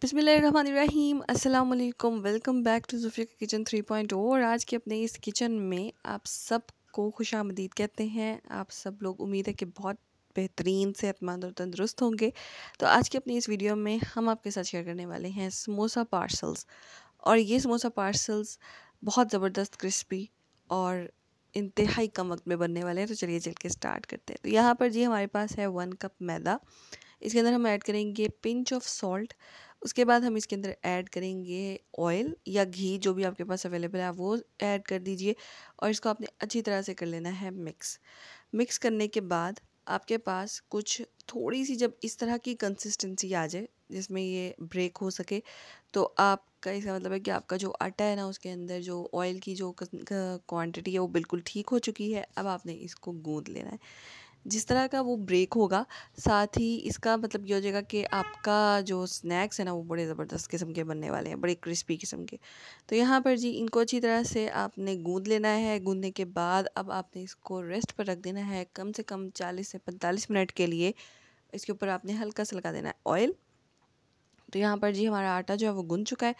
बिसमीम welcome back to जुफिया का kitchen 3.0 और आज के अपने इस किचन में आप सब को खुश आमदीद कहते हैं आप सब लोग उम्मीद है कि बहुत बेहतरीन सेहतमंद और तंदरुस्त होंगे तो आज के अपनी इस वीडियो में हम आपके साथ शेयर करने वाले हैं समोसा पार्सल्स और ये समोसा पार्सल्स बहुत ज़बरदस्त क्रिस्पी और इंतहाई कम वक्त में बनने वाले हैं तो चलिए चल के स्टार्ट करते हैं तो यहाँ पर जी हमारे पास है वन कप मैदा इसके अंदर हम ऐड करेंगे पिंच ऑफ सॉल्ट उसके बाद हम इसके अंदर ऐड करेंगे ऑयल या घी जो भी आपके पास अवेलेबल है वो ऐड कर दीजिए और इसको आपने अच्छी तरह से कर लेना है मिक्स मिक्स करने के बाद आपके पास कुछ थोड़ी सी जब इस तरह की कंसिस्टेंसी आ जाए जिसमें ये ब्रेक हो सके तो आपका इसका मतलब है कि आपका जो आटा है ना उसके अंदर जो ऑयल की जो क्वांटिटी है वो बिल्कुल ठीक हो चुकी है अब आपने इसको गूँद लेना है जिस तरह का वो ब्रेक होगा साथ ही इसका मतलब ये हो जाएगा कि आपका जो स्नैक्स है ना वो बड़े ज़बरदस्त किस्म के बनने वाले हैं बड़े क्रिस्पी किस्म के तो यहाँ पर जी इनको अच्छी तरह से आपने गूँध लेना है गूँधने के बाद अब आपने इसको रेस्ट पर रख देना है कम से कम चालीस से पैंतालीस मिनट के लिए इसके ऊपर आपने हल्का सा लगा देना है ऑयल तो यहाँ पर जी हमारा आटा जो है वो गुन चुका है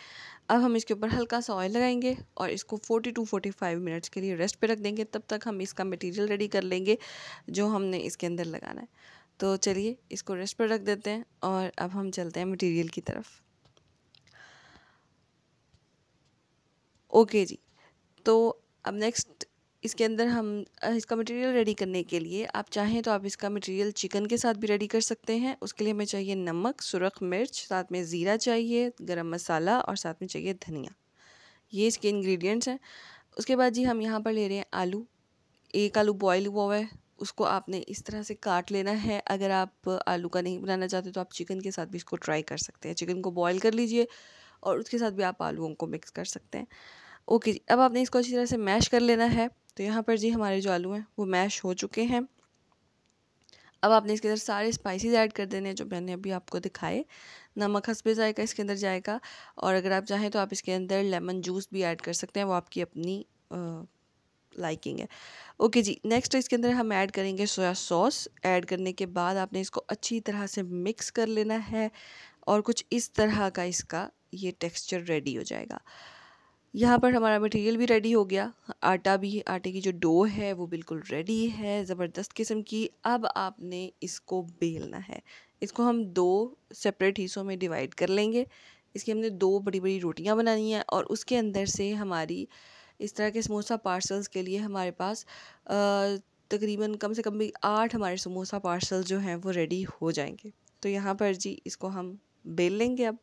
अब हम इसके ऊपर हल्का सा ऑयल लगाएंगे और इसको 40 टू 45 मिनट्स के लिए रेस्ट पे रख देंगे तब तक हम इसका मटेरियल रेडी कर लेंगे जो हमने इसके अंदर लगाना है तो चलिए इसको रेस्ट पर रख देते हैं और अब हम चलते हैं मटीरियल की तरफ ओके जी तो अब नेक्स्ट इसके अंदर हम इसका मटेरियल रेडी करने के लिए आप चाहें तो आप इसका मटेरियल चिकन के साथ भी रेडी कर सकते हैं उसके लिए हमें चाहिए नमक सुरख मिर्च साथ में ज़ीरा चाहिए गरम मसाला और साथ में चाहिए धनिया ये इसके इंग्रेडिएंट्स हैं उसके बाद जी हम यहाँ पर ले रहे हैं आलू एक आलू बॉयल हुआ हुआ है उसको आपने इस तरह से काट लेना है अगर आप आलू का नहीं बनाना चाहते तो आप चिकन के साथ भी इसको ट्राई कर सकते हैं चिकन को बॉयल कर लीजिए और उसके साथ भी आप आलूओं को मिक्स कर सकते हैं ओके जी अब आपने इसको अच्छी तरह से मैश कर लेना है तो यहाँ पर जी हमारे जो आलू हैं वो मैश हो चुके हैं अब आपने इसके अंदर सारे स्पाइसेस ऐड कर देने हैं जो मैंने अभी आपको दिखाए नमक हंसबे जाएगा इसके अंदर जाएगा और अगर आप चाहें तो आप इसके अंदर लेमन जूस भी ऐड कर सकते हैं वो आपकी अपनी लाइकिंग है ओके जी नेक्स्ट इसके अंदर हम ऐड करेंगे सोया सॉस ऐड करने के बाद आपने इसको अच्छी तरह से मिक्स कर लेना है और कुछ इस तरह का इसका ये टेक्स्चर रेडी हो जाएगा यहाँ पर हमारा मटेरियल भी रेडी हो गया आटा भी आटे की जो डो है वो बिल्कुल रेडी है ज़बरदस्त किस्म की अब आपने इसको बेलना है इसको हम दो सेपरेट हिस्सों में डिवाइड कर लेंगे इसकी हमने दो बड़ी बड़ी रोटियाँ बनानी हैं और उसके अंदर से हमारी इस तरह के समोसा पार्सल्स के लिए हमारे पास तकरीबन कम से कम भी आठ हमारे समोसा पार्सल जो हैं वो रेडी हो जाएंगे तो यहाँ पर जी इसको हम बेल लेंगे अब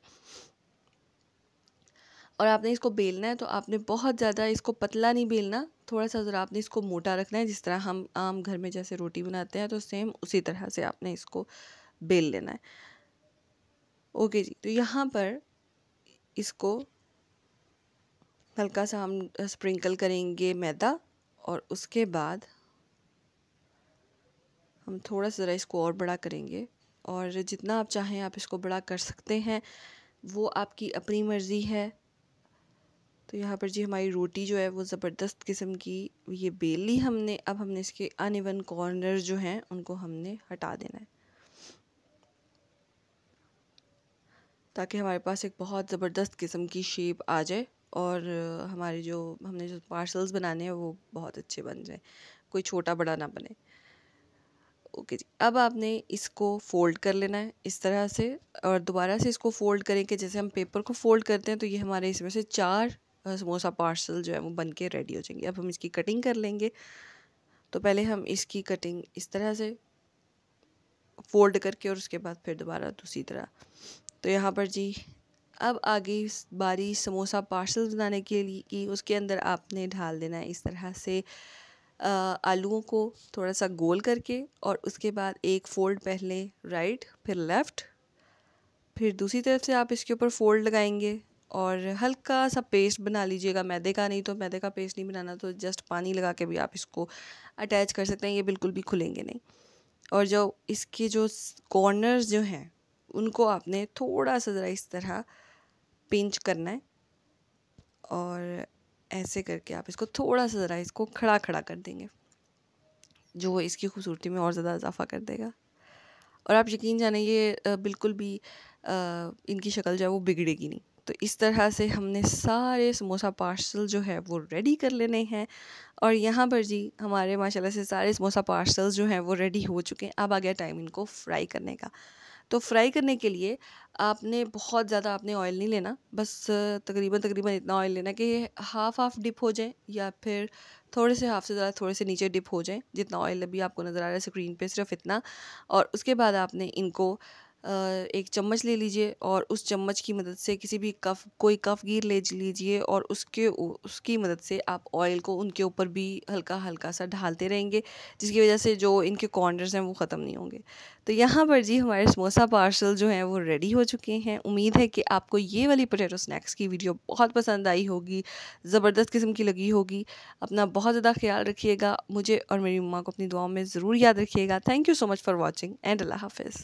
और आपने इसको बेलना है तो आपने बहुत ज़्यादा इसको पतला नहीं बेलना थोड़ा सा ज़रा आपने इसको मोटा रखना है जिस तरह हम आम घर में जैसे रोटी बनाते हैं तो सेम उसी तरह से आपने इसको बेल लेना है ओके जी तो यहाँ पर इसको हल्का सा हम स्प्रिंकल करेंगे मैदा और उसके बाद हम थोड़ा सा ज़रा इसको और बड़ा करेंगे और जितना आप चाहें आप इसको बड़ा कर सकते हैं वो आपकी अपनी मर्ज़ी है तो यहाँ पर जी हमारी रोटी जो है वो ज़बरदस्त किस्म की ये बेल ली हमने अब हमने इसके अनइवन कॉर्नर जो हैं उनको हमने हटा देना है ताकि हमारे पास एक बहुत ज़बरदस्त किस्म की शेप आ जाए और हमारे जो हमने जो पार्सल्स बनाने हैं वो बहुत अच्छे बन जाए कोई छोटा बड़ा ना बने ओके जी अब आपने इसको फ़ोल्ड कर लेना है इस तरह से और दोबारा से इसको फ़ोल्ड करें कि जैसे हम पेपर को फ़ोल्ड करते हैं तो ये हमारे इसमें से चार समोसा पार्सल जो है वो बन के रेडी हो जाएंगे अब हम इसकी कटिंग कर लेंगे तो पहले हम इसकी कटिंग इस तरह से फोल्ड करके और उसके बाद फिर दोबारा दूसरी तरह तो यहाँ पर जी अब आगे बारी समोसा पार्सल बनाने के लिए कि उसके अंदर आपने ढाल देना है इस तरह से आलूओं को थोड़ा सा गोल करके और उसके बाद एक फ़ोल्ड पहले राइट फिर लेफ़्ट फिर दूसरी तरफ से आप इसके ऊपर फ़ोल्ड लगाएंगे और हल्का सा पेस्ट बना लीजिएगा मैदे का नहीं तो मैदे का पेस्ट नहीं बनाना तो जस्ट पानी लगा के भी आप इसको अटैच कर सकते हैं ये बिल्कुल भी खुलेंगे नहीं और जो इसके जो कॉर्नर्स जो हैं उनको आपने थोड़ा सा ज़रा इस तरह पिंच करना है और ऐसे करके आप इसको थोड़ा सा ज़रा इसको खड़ा खड़ा कर देंगे जो इसकी खूबसूरती में और ज़्यादा इजाफा कर देगा और आप यकीन जाने ये बिल्कुल भी इनकी शक्ल जो है वो बिगड़ेगी नहीं तो इस तरह से हमने सारे समोसा पार्सल जो है वो रेडी कर लेने हैं और यहाँ पर जी हमारे माशाल्लाह से सारे समोसा पार्सल जो हैं वो रेडी हो चुके हैं अब आ गया टाइम इनको फ्राई करने का तो फ्राई करने के लिए आपने बहुत ज़्यादा आपने ऑयल नहीं लेना बस तकरीबन तकरीबन इतना ऑयल लेना कि हाफ़ हाफ़ डिप हो जाए या फिर थोड़े से हाफ़ से ज़्यादा थोड़े से नीचे डिप हो जाए जितना ऑयल अभी आपको नज़र आ रहा है स्क्रीन पे सिर्फ इतना और उसके बाद आपने इनको एक चम्मच ले लीजिए और उस चम्मच की मदद से किसी भी कफ कोई कफ गिर ले लीजिए और उसके उसकी मदद से आप ऑयल को उनके ऊपर भी हल्का हल्का सा ढालते रहेंगे जिसकी वजह से जो इनके कॉर्नर्स हैं वो ख़त्म नहीं होंगे तो यहाँ पर जी हमारे समोसा पार्सल जो हैं वो रेडी हो चुके हैं उम्मीद है कि आपको ये वाली पोटैटो स्नैक्स की वीडियो बहुत पसंद आई होगी ज़बरदस्त किस्म की लगी होगी अपना बहुत ज़्यादा ख्याल रखिएगा मुझे और मेरी मम्मा को अपनी दुआओं में ज़रूर याद रखिएगा thank you so much for watching and Allah हाफिज़